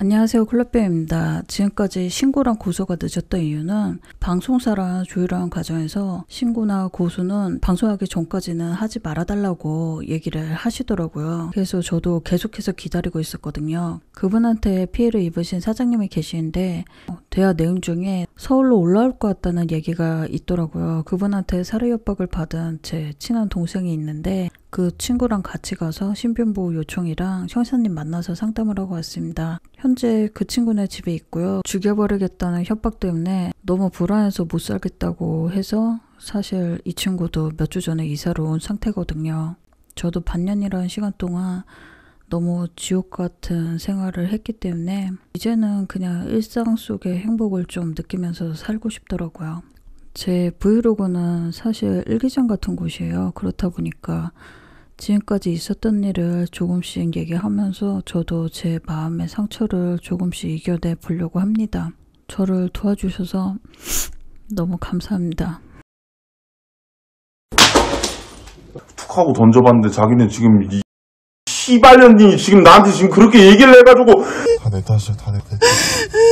안녕하세요. 콜라빼입니다. 지금까지 신고랑 고소가 늦었던 이유는 방송사랑 조율한 과정에서 신고나 고소는 방송하기 전까지는 하지 말아달라고 얘기를 하시더라고요. 그래서 저도 계속해서 기다리고 있었거든요. 그분한테 피해를 입으신 사장님이 계시는데 대화 내용 중에 서울로 올라올 것 같다는 얘기가 있더라고요. 그분한테 살해 협박을 받은 제 친한 동생이 있는데 그 친구랑 같이 가서 신변보호 요청이랑 형사님 만나서 상담을 하고 왔습니다. 현재 그 친구네 집에 있고요. 죽여버리겠다는 협박 때문에 너무 불안해서 못 살겠다고 해서 사실 이 친구도 몇 주 전에 이사로 온 상태거든요. 저도 반년이라는 시간 동안 너무 지옥 같은 생활을 했기 때문에 이제는 그냥 일상 속의 행복을 좀 느끼면서 살고 싶더라고요. 제 브이로그는 사실 일기장 같은 곳이에요. 그렇다 보니까 지금까지 있었던 일을 조금씩 얘기하면서 저도 제 마음의 상처를 조금씩 이겨내 보려고 합니다. 저를 도와주셔서 너무 감사합니다. 툭 하고 던져봤는데 자기는 지금 이 씨발년이 지금 나한테 지금 그렇게 얘기를 해가지고 다 냈다 진짜 다 냈다.